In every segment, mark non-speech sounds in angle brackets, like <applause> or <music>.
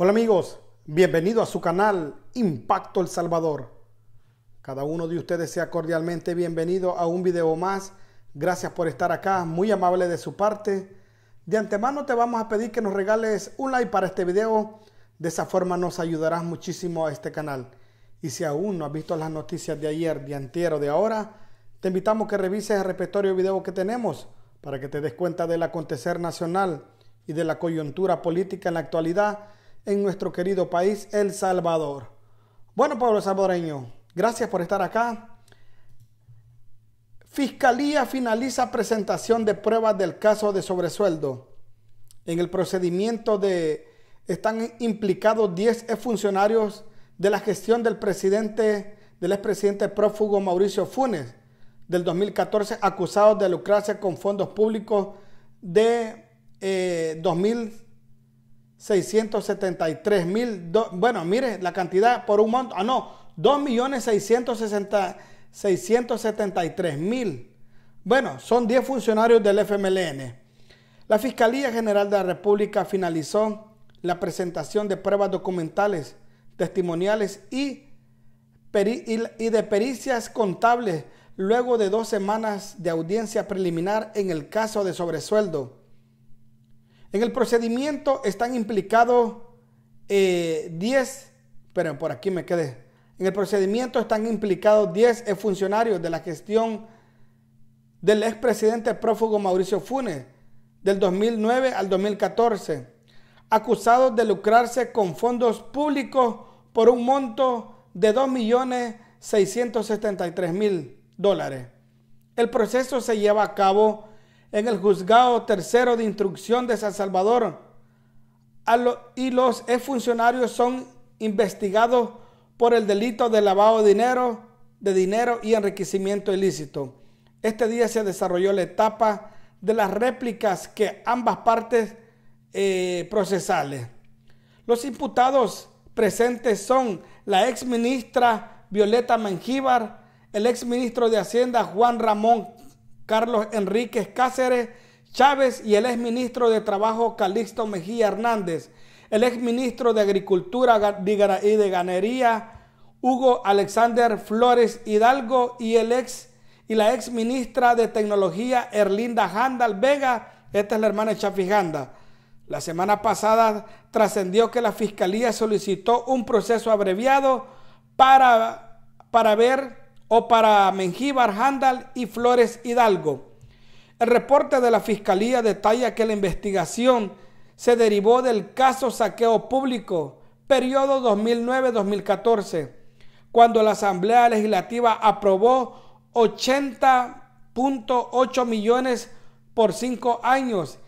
Hola amigos, bienvenido a su canal Impacto El Salvador. Cada uno de ustedes sea cordialmente bienvenido a un video más. Gracias por estar acá, muy amable de su parte. De antemano te vamos a pedir que nos regales un like para este video. De esa forma nos ayudarás muchísimo a este canal. Y si aún no has visto las noticias de ayer, de antier o de ahora, te invitamos que revises el repertorio de video que tenemos para que te des cuenta del acontecer nacional y de la coyuntura política en la actualidad en nuestro querido país, El Salvador. Bueno, pueblo Salvadoreño, gracias por estar acá. Fiscalía finaliza presentación de pruebas del caso de sobresueldo. En el procedimiento de están implicados 10 funcionarios de la gestión del presidente del expresidente prófugo Mauricio Funes del 2014 acusados de lucrarse con fondos públicos de eh, 673 mil, bueno, mire la cantidad por un monto, ah no, 2 millones 673 mil. Bueno, son 10 funcionarios del FMLN. La Fiscalía General de la República finalizó la presentación de pruebas documentales, testimoniales y, y de pericias contables luego de dos semanas de audiencia preliminar en el caso de sobresueldo en el procedimiento están implicados eh, 10, pero por aquí me quedé. En el procedimiento están implicados 10 funcionarios de la gestión del expresidente prófugo Mauricio Funes del 2009 al 2014, acusados de lucrarse con fondos públicos por un monto de 2.673.000 dólares. El proceso se lleva a cabo en el juzgado tercero de instrucción de San Salvador y los funcionarios son investigados por el delito de lavado de dinero, de dinero y enriquecimiento ilícito. Este día se desarrolló la etapa de las réplicas que ambas partes eh, procesales. Los imputados presentes son la ex ministra Violeta Mengíbar, el ex ministro de Hacienda Juan Ramón Carlos Enríquez Cáceres Chávez y el exministro de Trabajo Calixto Mejía Hernández, el exministro de Agricultura y de Ganería Hugo Alexander Flores Hidalgo y el ex la ex ministra de Tecnología Erlinda Handal Vega, esta es la hermana Chafi Ganda. La semana pasada trascendió que la Fiscalía solicitó un proceso abreviado para, para ver o para Mengíbar, Handal y Flores Hidalgo. El reporte de la Fiscalía detalla que la investigación se derivó del caso saqueo público, periodo 2009-2014, cuando la Asamblea Legislativa aprobó 80.8 millones por cinco años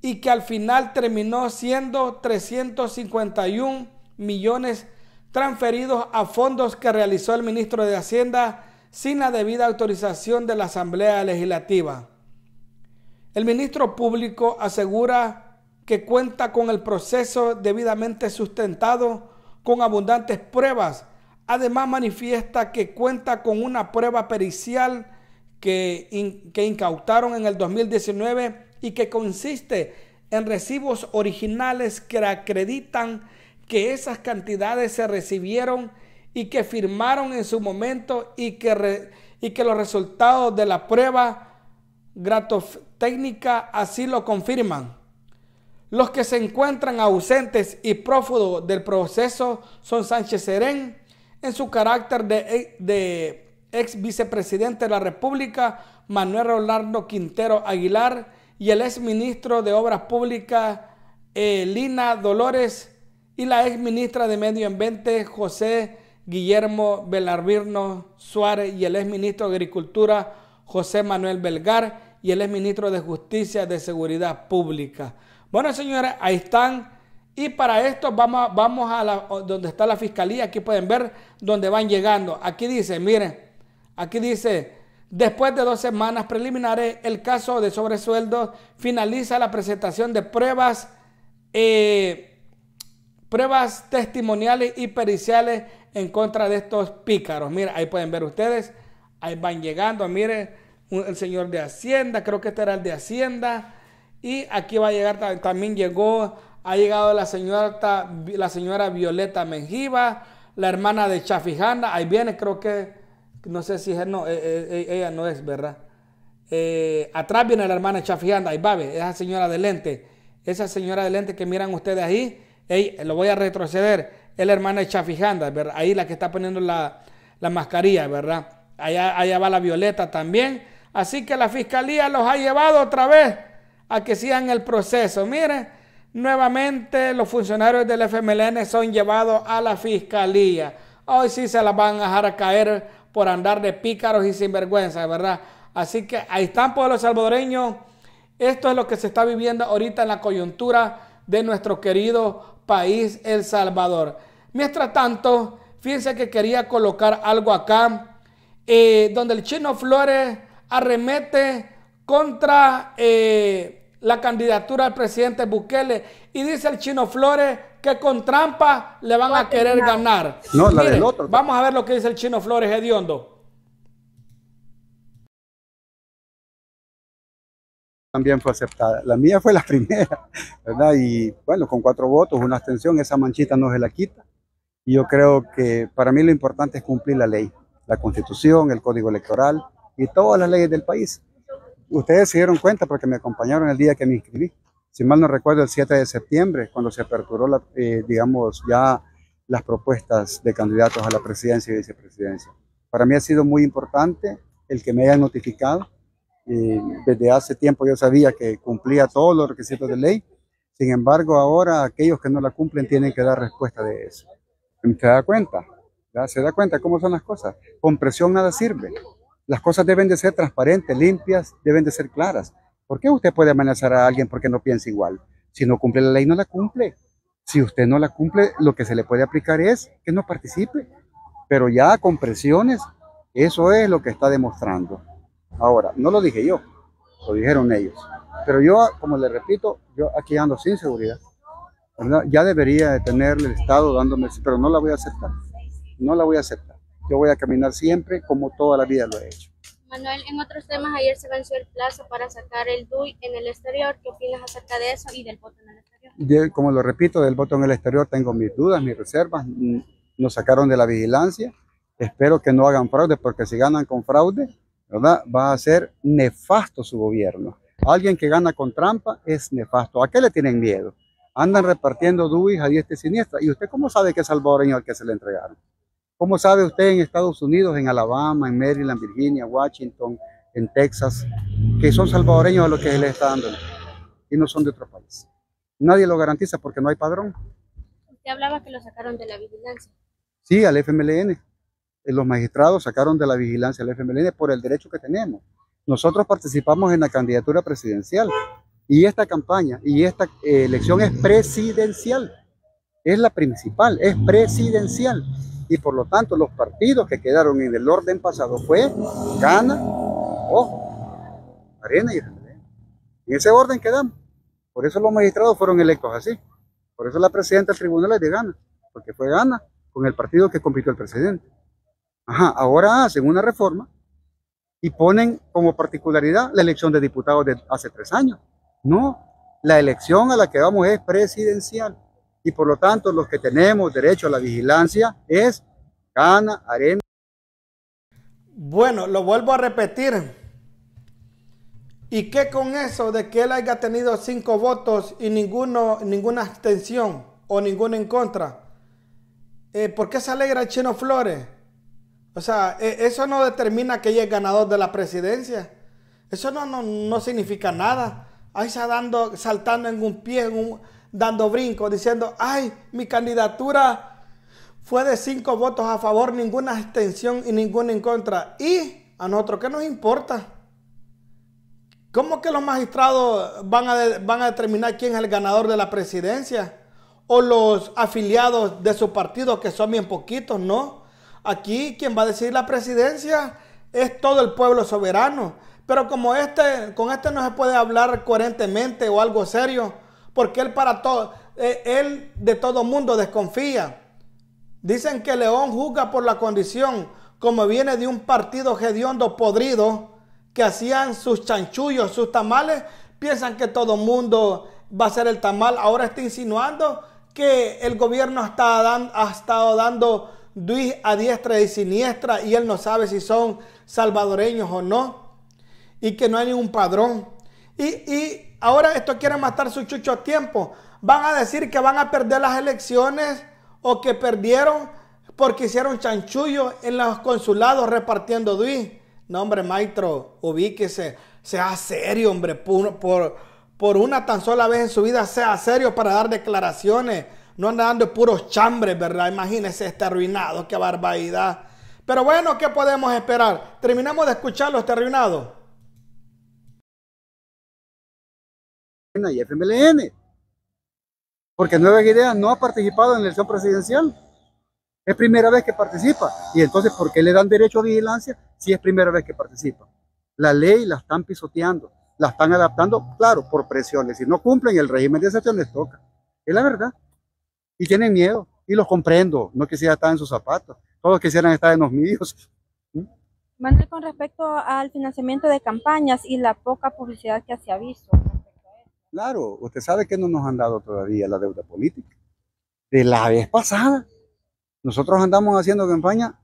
y que al final terminó siendo 351 millones transferidos a fondos que realizó el ministro de Hacienda sin la debida autorización de la Asamblea Legislativa. El ministro público asegura que cuenta con el proceso debidamente sustentado con abundantes pruebas. Además manifiesta que cuenta con una prueba pericial que, incautaron en el 2019 y que consiste en recibos originales que acreditan que esas cantidades se recibieron y que firmaron en su momento y que, y que los resultados de la prueba técnica así lo confirman. Los que se encuentran ausentes y prófugos del proceso son Sánchez Serén, en su carácter de, de ex vicepresidente de la República, Manuel Rolando Quintero Aguilar, y el ex ministro de Obras Públicas, eh, Lina Dolores y la ex ministra de Medio Ambiente José Guillermo Belarbirno Suárez y el ex ministro de Agricultura José Manuel Belgar y el ex ministro de Justicia de Seguridad Pública. Bueno, señores, ahí están. Y para esto vamos, vamos a donde está la fiscalía. Aquí pueden ver dónde van llegando. Aquí dice, miren, aquí dice, después de dos semanas preliminares, el caso de sobresueldo finaliza la presentación de pruebas. Eh, pruebas testimoniales y periciales en contra de estos pícaros. Mira, ahí pueden ver ustedes, ahí van llegando, mire, el señor de Hacienda, creo que este era el de Hacienda, y aquí va a llegar, también llegó, ha llegado la señora, la señora Violeta Mengiva, la hermana de Chafijanda, ahí viene, creo que, no sé si es, no, e, e, e, ella no es, ¿verdad? Eh, atrás viene la hermana Chafijanda, ahí va, esa señora de lente, esa señora de lente que miran ustedes ahí, lo voy a retroceder. Es la hermana de Chafijanda, Ahí la que está poniendo la, mascarilla, ¿verdad? Allá, allá va la Violeta también. Así que la fiscalía los ha llevado otra vez a que sigan el proceso. Miren, nuevamente los funcionarios del FMLN son llevados a la fiscalía. Hoy sí se las van a dejar caer por andar de pícaros y sinvergüenza, ¿verdad? Así que ahí están, los salvadoreños, Esto es lo que se está viviendo ahorita en la coyuntura de nuestro querido país El Salvador. Mientras tanto, fíjense que quería colocar algo acá, eh, donde el chino Flores arremete contra eh, la candidatura al presidente Bukele y dice el chino Flores que con trampa le van a querer ganar. Vamos a ver lo que dice el chino Flores Hediondo. también fue aceptada. La mía fue la <laughs> primera, ¿verdad? Y bueno, con cuatro votos, una abstención, esa manchita no se la quita. Y yo creo que para mí lo importante es cumplir la ley, la constitución, el código electoral y todas las leyes del país. Ustedes se dieron cuenta porque me acompañaron el día que me inscribí. Si mal no recuerdo, el 7 de septiembre, cuando se aperturó, la, eh, digamos, ya las propuestas de candidatos a la presidencia y vicepresidencia. Para mí ha sido muy importante el que me hayan notificado desde hace tiempo yo sabía que cumplía todos los requisitos de ley. Sin embargo, ahora aquellos que no la cumplen tienen que dar respuesta de eso. ¿Se da cuenta? ¿Ya? ¿Se da cuenta cómo son las cosas? Con presión nada sirve. Las cosas deben de ser transparentes, limpias, deben de ser claras. ¿Por qué usted puede amenazar a alguien porque no piensa igual? Si no cumple la ley, no la cumple. Si usted no la cumple, lo que se le puede aplicar es que no participe. Pero ya con presiones, eso es lo que está demostrando. Ahora, no lo dije yo, lo dijeron ellos. Pero yo, como les repito, yo aquí ando sin seguridad. Ya debería de tener el Estado dándome, pero no la voy a aceptar. No la voy a aceptar. Yo voy a caminar siempre como toda la vida lo he hecho. Manuel, en otros temas, ayer se venció el plazo para sacar el DUI en el exterior. ¿Qué opinas acerca de eso y del voto en el exterior? como lo repito, del voto en el exterior tengo mis dudas, mis reservas. Nos sacaron de la vigilancia. Espero que no hagan fraude, porque si ganan con fraude, ¿verdad? Va a ser nefasto su gobierno. Alguien que gana con trampa es nefasto. ¿A qué le tienen miedo? Andan repartiendo DUIs a diestra y siniestra. ¿Y usted cómo sabe que es salvadoreño al que se le entregaron? ¿Cómo sabe usted en Estados Unidos, en Alabama, en Maryland, Virginia, Washington, en Texas, que son salvadoreños a los que se les está dando y no son de otro país? Nadie lo garantiza porque no hay padrón. Usted hablaba que lo sacaron de la vigilancia. Sí, al FMLN. Eh, los magistrados sacaron de la vigilancia al FMLN por el derecho que tenemos. Nosotros participamos en la candidatura presidencial y esta campaña y esta eh, elección es presidencial. Es la principal, es presidencial. Y por lo tanto, los partidos que quedaron en el orden pasado fue Gana, Ojo, Arena y FMLN. En ese orden quedamos. Por eso los magistrados fueron electos así. Por eso la presidenta del tribunal es de Gana, porque fue Gana con el partido que compitió el presidente ahora hacen una reforma y ponen como particularidad la elección de diputados de hace tres años. No, la elección a la que vamos es presidencial y por lo tanto los que tenemos derecho a la vigilancia es Cana, Arena. Bueno, lo vuelvo a repetir. ¿Y qué con eso de que él haya tenido cinco votos y ninguno, ninguna abstención o ninguna en contra? Eh, ¿Por qué se alegra Chino Flores? O sea, e, eso no determina que ella es ganador de la presidencia. Eso no, no, significa nada. Ahí está dando, saltando en un pie, dando brincos, diciendo, ay, mi candidatura fue de cinco votos a favor, ninguna abstención y ninguna en contra. Y a nosotros, ¿qué nos importa? ¿Cómo que los magistrados van a, van a determinar quién es el ganador de la presidencia? O los afiliados de su partido, que son bien poquitos, ¿no? Aquí quien va a decir la presidencia es todo el pueblo soberano. Pero como este, con este no se puede hablar coherentemente o algo serio, porque él para todo, e, de todo mundo desconfía. Dicen que León juzga por la condición, como viene de un partido hediondo podrido, que hacían sus chanchullos, sus tamales, piensan que todo mundo va a ser el tamal. Ahora está insinuando que el gobierno está ha estado dando a diestra y siniestra y él no sabe si son salvadoreños o no. Y que no hay ningún padrón. Y, y ahora esto quieren matar su chucho a tiempo. Van a decir que van a perder las elecciones o que perdieron porque hicieron chanchullo en los consulados repartiendo DUI. No, hombre, maestro, ubíquese. Sea serio, hombre, por, por una tan sola vez en su vida, sea serio para dar declaraciones no andan dando puros chambres, ¿verdad? Imagínese este arruinado, qué barbaridad. Pero bueno, ¿qué podemos esperar? Terminamos de escucharlo, está arruinado. Y FMLN, porque Nueva Ideas no ha participado en la elección presidencial. Es primera vez que participa. Y entonces, ¿por qué le dan derecho a vigilancia si es primera vez que participa? La ley la están pisoteando, la están adaptando, claro, por presiones. Si no cumplen el régimen de excepción, les toca. Es la verdad y tienen miedo y los comprendo. No quisiera estar en sus zapatos, todos quisieran estar en los míos. <laughs> ¿Mm? Manuel, con respecto al financiamiento de campañas y la poca publicidad que se ha visto. Claro, usted sabe que no nos han dado todavía la deuda política. De la vez pasada, nosotros andamos haciendo campaña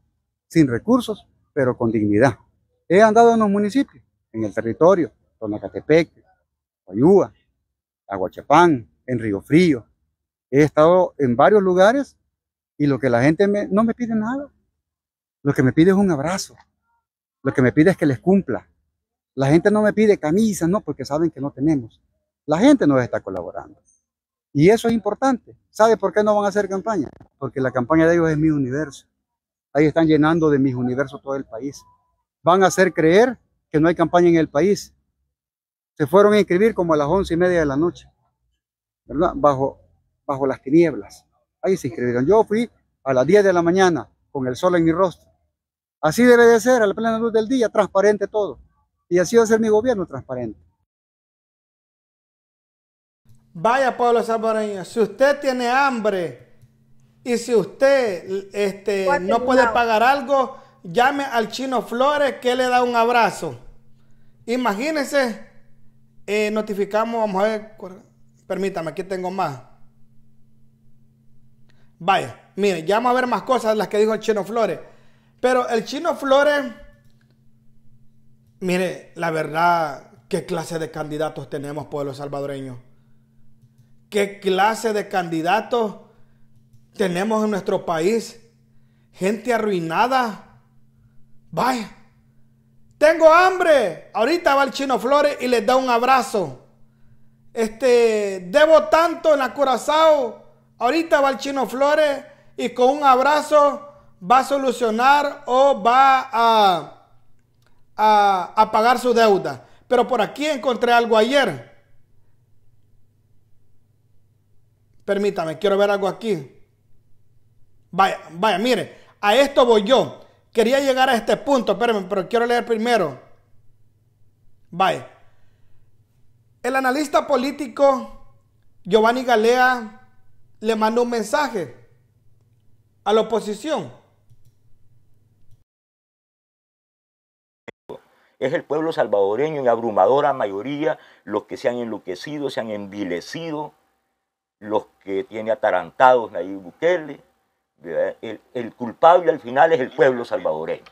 sin recursos, pero con dignidad. He andado en los municipios, en el territorio, Tonacatepec, Guayúa, Aguachapán, en Río Frío, He estado en varios lugares y lo que la gente no me pide nada. Lo que me pide es un abrazo. Lo que me pide es que les cumpla. La gente no me pide camisas, no, porque saben que no tenemos. La gente nos está colaborando. Y eso es importante. ¿Sabe por qué no van a hacer campaña? Porque la campaña de ellos es mi universo. Ahí están llenando de mis universos todo el país. Van a hacer creer que no hay campaña en el país. Se fueron a inscribir como a las once y media de la noche. ¿Verdad? Bajo bajo las tinieblas. Ahí se inscribieron. Yo fui a las 10 de la mañana con el sol en mi rostro. Así debe de ser, a la plena luz del día, transparente todo. Y así va a ser mi gobierno transparente. Vaya pueblo salvadoreño, si usted tiene hambre y si usted este, no puede pagar algo, llame al chino Flores que le da un abrazo. Imagínense, eh, notificamos, vamos a ver, permítame, aquí tengo más. Vaya, mire, ya vamos a ver más cosas de las que dijo el Chino Flores. Pero el Chino Flores, mire, la verdad, qué clase de candidatos tenemos, pueblo salvadoreño. Qué clase de candidatos tenemos en nuestro país. Gente arruinada. Vaya. Tengo hambre. Ahorita va el Chino Flores y les da un abrazo. Este, debo tanto en la Curazao Ahorita va el chino Flores y con un abrazo va a solucionar o va a, pagar su deuda. Pero por aquí encontré algo ayer. Permítame, quiero ver algo aquí. Vaya, vaya, mire, a esto voy yo. Quería llegar a este punto, pero quiero leer primero. Vaya. El analista político Giovanni Galea le mandó un mensaje a la oposición. Es el pueblo salvadoreño en abrumadora mayoría los que se han enloquecido, se han envilecido, los que tiene atarantados Nayib Bukele. El, culpable al final es el pueblo salvadoreño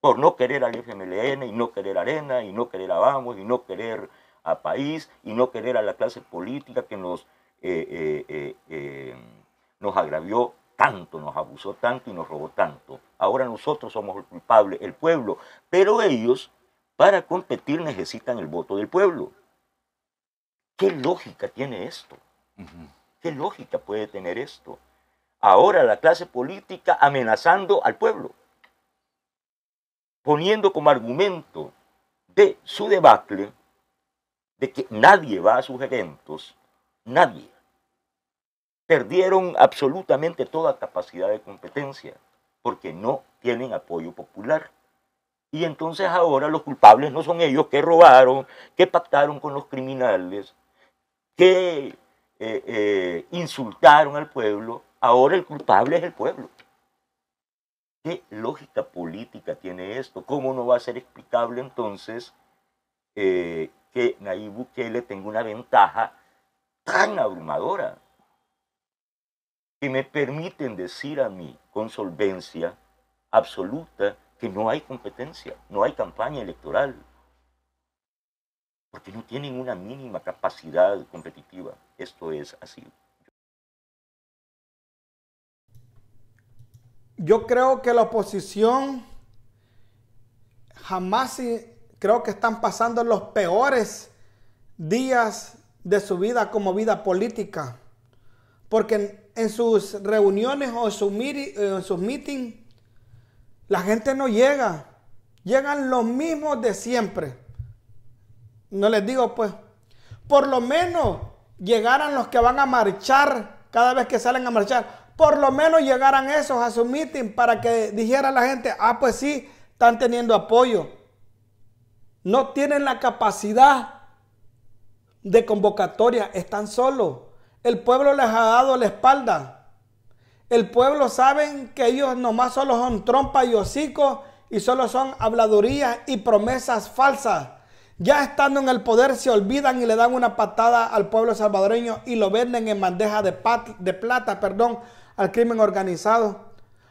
por no querer al FMLN y no querer Arena y no querer a Vamos y no querer a País y no querer a la clase política que nos eh, eh, eh, nos agravió tanto, nos abusó tanto y nos robó tanto. Ahora nosotros somos el culpable, el pueblo, pero ellos para competir necesitan el voto del pueblo. ¿Qué lógica tiene esto? ¿Qué lógica puede tener esto? Ahora la clase política amenazando al pueblo, poniendo como argumento de su debacle de que nadie va a sus eventos, nadie. Perdieron absolutamente toda capacidad de competencia porque no tienen apoyo popular. Y entonces ahora los culpables no son ellos que robaron, que pactaron con los criminales, que eh, eh, insultaron al pueblo. Ahora el culpable es el pueblo. ¿Qué lógica política tiene esto? ¿Cómo no va a ser explicable entonces eh, que Nayib Bukele tenga una ventaja tan abrumadora que me permiten decir a mí con solvencia absoluta que no hay competencia, no hay campaña electoral, porque no tienen una mínima capacidad competitiva. Esto es así. Yo creo que la oposición jamás creo que están pasando los peores días de su vida como vida política. Porque en, sus reuniones o en, eh, en sus meetings, la gente no llega. Llegan los mismos de siempre. No les digo, pues, por lo menos llegaran los que van a marchar cada vez que salen a marchar. Por lo menos llegaran esos a su meeting para que dijera la gente, ah, pues sí, están teniendo apoyo. No tienen la capacidad de convocatoria están solos. El pueblo les ha dado la espalda. El pueblo sabe que ellos nomás solo son trompa y hocicos y solo son habladurías y promesas falsas. Ya estando en el poder se olvidan y le dan una patada al pueblo salvadoreño y lo venden en bandeja de, plata perdón, al crimen organizado.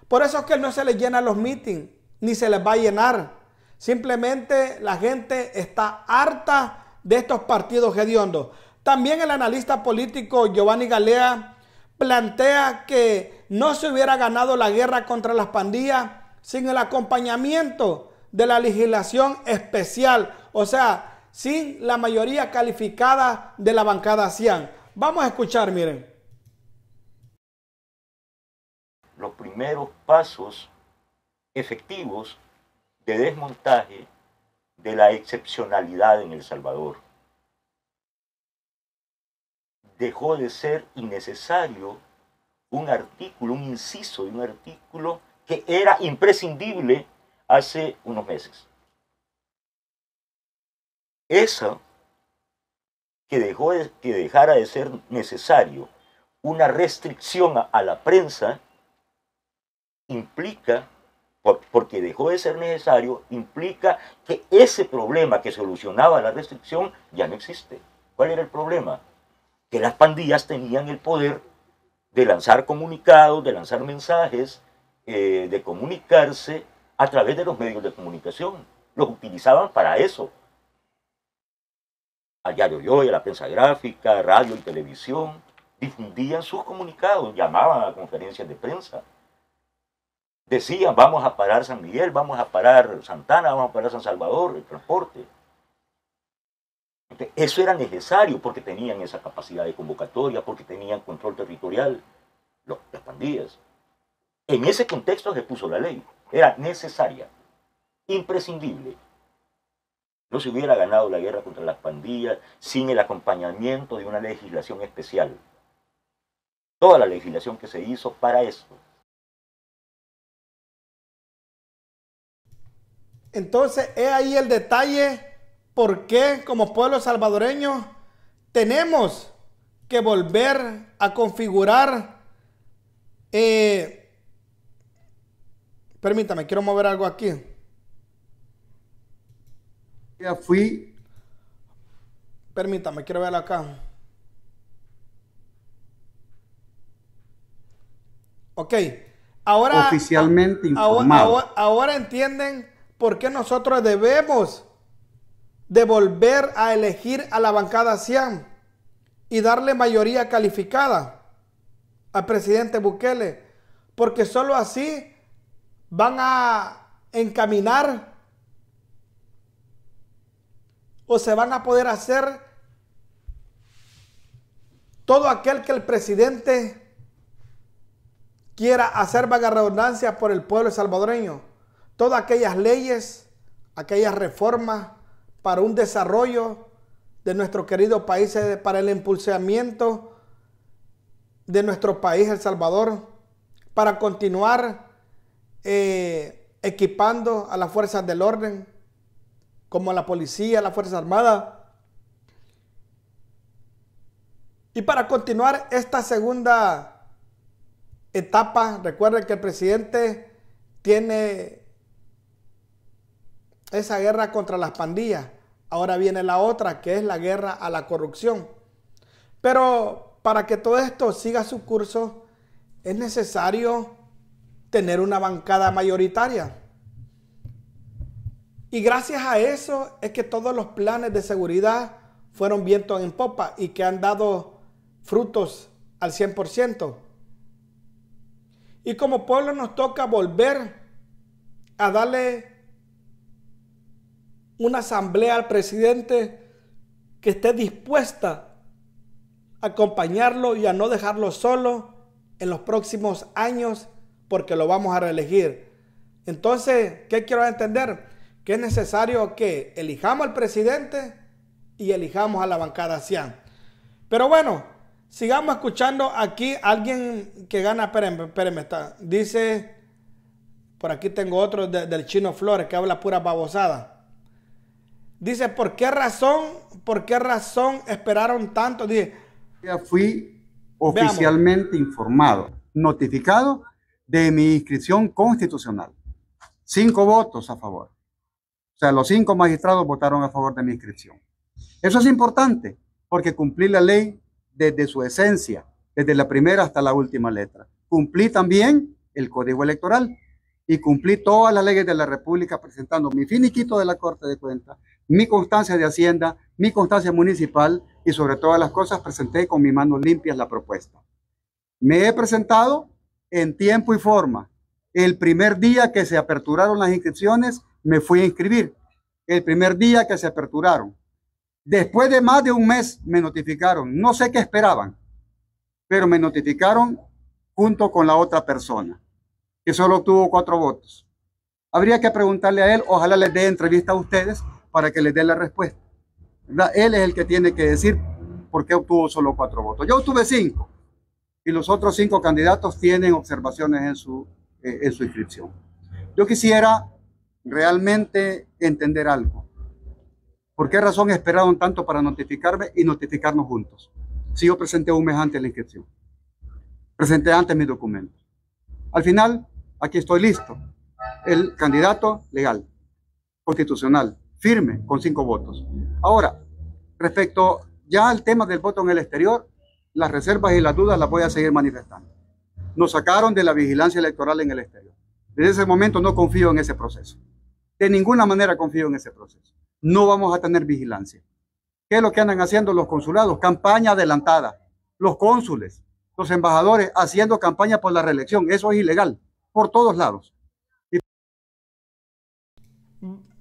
Por eso es que no se les llena los mítines, ni se les va a llenar. Simplemente la gente está harta de estos partidos hediondos. También el analista político Giovanni Galea plantea que no se hubiera ganado la guerra contra las pandillas sin el acompañamiento de la legislación especial, o sea, sin la mayoría calificada de la bancada CIAN. Vamos a escuchar, miren. Los primeros pasos efectivos de desmontaje de la excepcionalidad en El Salvador. Dejó de ser innecesario un artículo, un inciso de un artículo que era imprescindible hace unos meses. eso que, dejó que dejara de ser necesario una restricción a la prensa implica porque dejó de ser necesario, implica que ese problema que solucionaba la restricción ya no existe. ¿Cuál era el problema? Que las pandillas tenían el poder de lanzar comunicados, de lanzar mensajes, eh, de comunicarse a través de los medios de comunicación. Los utilizaban para eso. Al diario hoy, a la prensa gráfica, radio y televisión, difundían sus comunicados, llamaban a conferencias de prensa decían, vamos a parar San Miguel, vamos a parar Santana, vamos a parar San Salvador, el transporte. eso era necesario porque tenían esa capacidad de convocatoria, porque tenían control territorial, las pandillas. En ese contexto se puso la ley. Era necesaria, imprescindible. No se hubiera ganado la guerra contra las pandillas sin el acompañamiento de una legislación especial. Toda la legislación que se hizo para esto Entonces, es ahí el detalle por qué como pueblo salvadoreño tenemos que volver a configurar. Eh, permítame, quiero mover algo aquí. Ya fui. Permítame, quiero verlo acá. Ok. Ahora. Oficialmente informado. ahora entienden ¿por qué nosotros debemos de volver a elegir a la bancada Siam y darle mayoría calificada al presidente Bukele? Porque solo así van a encaminar o se van a poder hacer todo aquel que el presidente quiera hacer vaga redundancia por el pueblo salvadoreño todas aquellas leyes, aquellas reformas para un desarrollo de nuestro querido país, eh, para el impulseamiento de nuestro país, El Salvador, para continuar eh, equipando a las fuerzas del orden, como la policía, la las Fuerzas Armadas, y para continuar esta segunda etapa, recuerden que el presidente tiene esa guerra contra las pandillas. Ahora viene la otra, que es la guerra a la corrupción. Pero para que todo esto siga su curso, es necesario tener una bancada mayoritaria. Y gracias a eso es que todos los planes de seguridad fueron vientos en popa y que han dado frutos al 100%. Y como pueblo nos toca volver a darle una asamblea al presidente que esté dispuesta a acompañarlo y a no dejarlo solo en los próximos años porque lo vamos a reelegir. Entonces, ¿qué quiero entender? Que es necesario que elijamos al presidente y elijamos a la bancada ASEAN. Pero bueno, sigamos escuchando aquí alguien que gana, espérenme, está, dice, por aquí tengo otro del chino Flores que habla pura babosada. Dice, ¿por qué razón, por qué razón esperaron tanto? Dice, ya fui oficialmente informado, notificado de mi inscripción constitucional. Cinco votos a favor. O sea, los cinco magistrados votaron a favor de mi inscripción. Eso es importante porque cumplí la ley desde su esencia, desde la primera hasta la última letra. Cumplí también el código electoral, y cumplí todas las leyes de la República presentando mi finiquito de la Corte de Cuentas, mi constancia de Hacienda, mi constancia municipal y sobre todas las cosas presenté con mis manos limpias la propuesta. Me he presentado en tiempo y forma. El primer día que se aperturaron las inscripciones, me fui a inscribir. El primer día que se aperturaron. Después de más de un mes me notificaron. No sé qué esperaban, pero me notificaron junto con la otra persona que solo obtuvo cuatro votos. Habría que preguntarle a él, ojalá les dé entrevista a ustedes para que les dé la respuesta. Él es el que tiene que decir por qué obtuvo solo cuatro votos. Yo obtuve cinco y los otros cinco candidatos tienen observaciones en su, eh, en su inscripción. Yo quisiera realmente entender algo. ¿Por qué razón esperaron tanto para notificarme y notificarnos juntos? Si yo presenté un mes antes la inscripción, presenté antes mis documentos. Al final, aquí estoy listo. El candidato legal, constitucional, firme, con cinco votos. Ahora, respecto ya al tema del voto en el exterior, las reservas y las dudas las voy a seguir manifestando. Nos sacaron de la vigilancia electoral en el exterior. Desde ese momento no confío en ese proceso. De ninguna manera confío en ese proceso. No vamos a tener vigilancia. ¿Qué es lo que andan haciendo los consulados? Campaña adelantada. Los cónsules, los embajadores haciendo campaña por la reelección. Eso es ilegal por todos lados.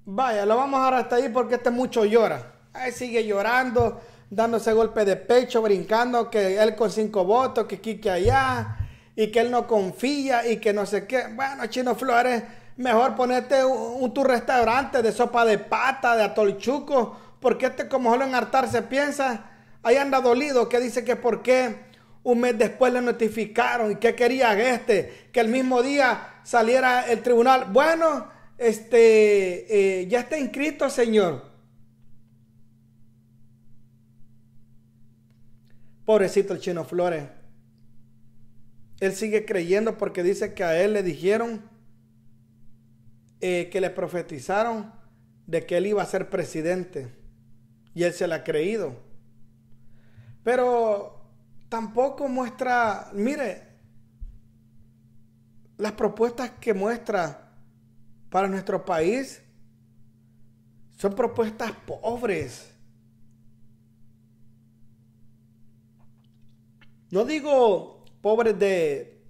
Vaya, lo vamos a arrastrar hasta ahí porque este mucho llora. Ahí sigue llorando, dándose golpe de pecho, brincando, que él con cinco votos, que Quique allá, y que él no confía, y que no sé qué. Bueno, Chino Flores, mejor ponerte un, tu restaurante de sopa de pata, de atolchuco, porque este como solo en hartarse piensa, ahí anda dolido, que dice que por qué un mes después le notificaron. ¿Y qué querían este? Que el mismo día saliera el tribunal. Bueno, este, eh, ya está inscrito, señor. Pobrecito el chino Flores. Él sigue creyendo porque dice que a él le dijeron eh, que le profetizaron de que él iba a ser presidente. Y él se lo ha creído. Pero tampoco muestra, mire, las propuestas que muestra para nuestro país son propuestas pobres. No digo pobres de,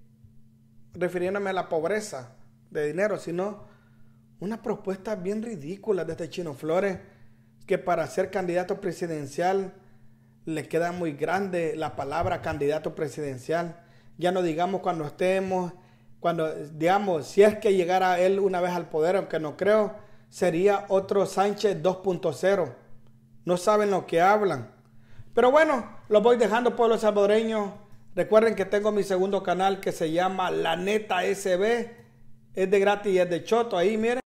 refiriéndome a la pobreza de dinero, sino una propuesta bien ridícula de este Chino Flores, que para ser candidato presidencial le queda muy grande la palabra candidato presidencial. Ya no digamos cuando estemos, cuando digamos, si es que llegara él una vez al poder, aunque no creo, sería otro Sánchez 2.0. No saben lo que hablan. Pero bueno, los voy dejando, pueblo salvadoreño. Recuerden que tengo mi segundo canal que se llama La Neta SB. Es de gratis y es de choto. Ahí miren.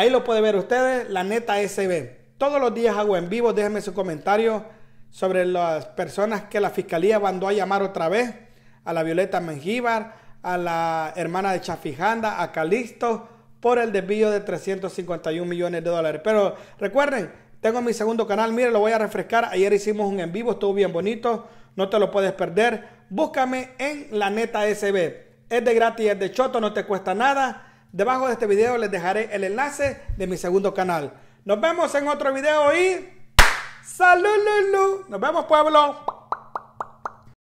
Ahí lo pueden ver ustedes, la neta SB. Todos los días hago en vivo, déjenme su comentario sobre las personas que la fiscalía mandó a llamar otra vez, a la Violeta Mengíbar, a la hermana de Chafijanda, a Calixto, por el desvío de 351 millones de dólares. Pero recuerden, tengo mi segundo canal, mire, lo voy a refrescar. Ayer hicimos un en vivo, estuvo bien bonito, no te lo puedes perder. Búscame en la neta SB. Es de gratis, es de choto, no te cuesta nada. Debajo de este video les dejaré el enlace de mi segundo canal. Nos vemos en otro video y... ¡Salud, Lulu! Nos vemos, pueblo.